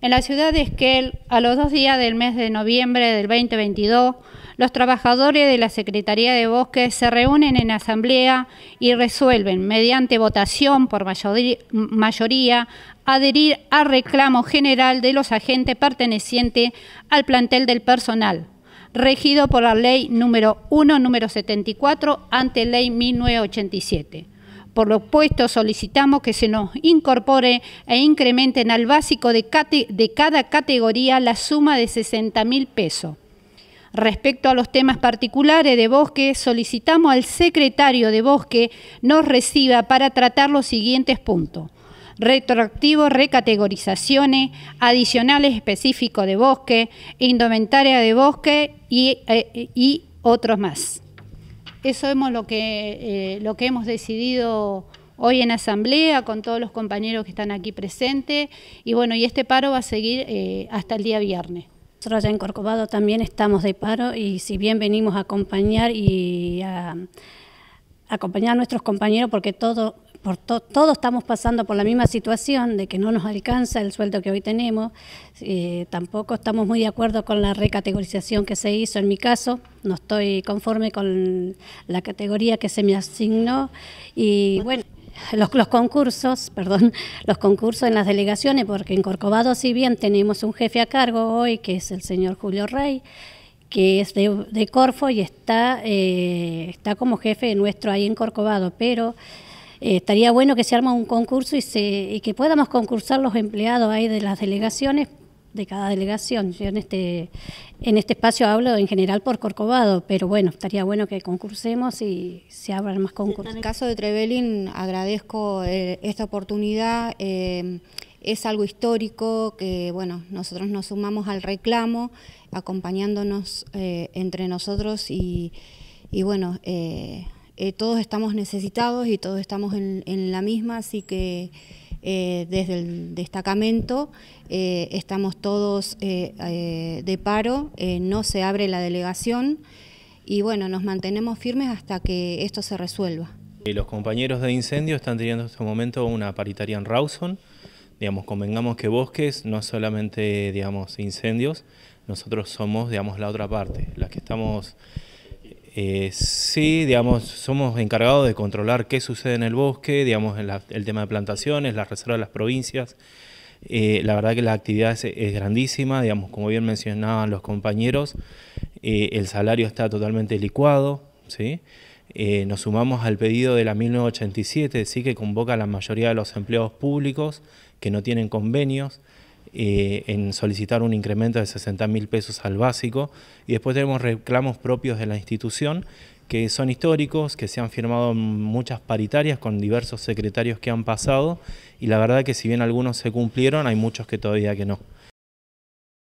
En la ciudad de Esquel, a los dos días del mes de noviembre del 2022, los trabajadores de la Secretaría de Bosques se reúnen en asamblea y resuelven, mediante votación por mayoría, adherir al reclamo general de los agentes pertenecientes al plantel del personal, regido por la ley número 1, número 74, ante ley 1987 por lo opuesto, solicitamos que se nos incorpore e incrementen al básico de, cada categoría la suma de 60 mil pesos. Respecto a los temas particulares de Bosque, solicitamos al secretario de Bosque nos reciba para tratar los siguientes puntos. retroactivos, recategorizaciones, adicionales específicos de bosque, indumentaria de bosque y eh, otros más. Eso es lo que, eh, lo que hemos decidido hoy en asamblea con todos los compañeros que están aquí presentes. Y bueno, y este paro va a seguir eh, hasta el día viernes. Nosotros allá en Corcovado también estamos de paro y si bien venimos a acompañar y a acompañar a nuestros compañeros porque todo todos estamos pasando por la misma situación de que no nos alcanza el sueldo que hoy tenemos, eh, tampoco estamos muy de acuerdo con la recategorización que se hizo en mi caso, no estoy conforme con la categoría que se me asignó y bueno. Los, concursos, perdón, los concursos en las delegaciones, porque en Corcovado, si bien tenemos un jefe a cargo hoy, que es el señor Julio Rey, que es de, Corfo y está, eh, está como jefe nuestro ahí en Corcovado, pero eh, estaría bueno que se arma un concurso y, se, que podamos concursar los empleados ahí de las delegaciones de cada delegación. Yo en este, en este espacio hablo en general por Corcovado, pero bueno, estaría bueno que concursemos y se abran más concursos. En el caso de Trevelin, agradezco eh, esta oportunidad. Eh, es algo histórico que, bueno, nosotros nos sumamos al reclamo, acompañándonos entre nosotros y, y bueno, eh, todos estamos necesitados y todos estamos en, la misma, así que eh, desde el destacamento eh, estamos todos de paro, no se abre la delegación y bueno, nos mantenemos firmes hasta que esto se resuelva. y Los compañeros de incendio están teniendo en este momento una paritaria en Rawson, digamos, convengamos que bosques no solamente, digamos, incendios, nosotros somos, digamos, la otra parte, las que estamos eh, sí, digamos, somos encargados de controlar qué sucede en el bosque, digamos, el tema de plantaciones, las reservas de las provincias. Eh, la verdad que la actividad es, grandísima, digamos, como bien mencionaban los compañeros, eh, el salario está totalmente licuado, ¿sí? nos sumamos al pedido de la 1987, ¿sí? que convoca a la mayoría de los empleados públicos que no tienen convenios. Eh, en solicitar un incremento de 60 mil pesos al básico y después tenemos reclamos propios de la institución que son históricos, que se han firmado muchas paritarias con diversos secretarios que han pasado y la verdad que si bien algunos se cumplieron, hay muchos que todavía que no.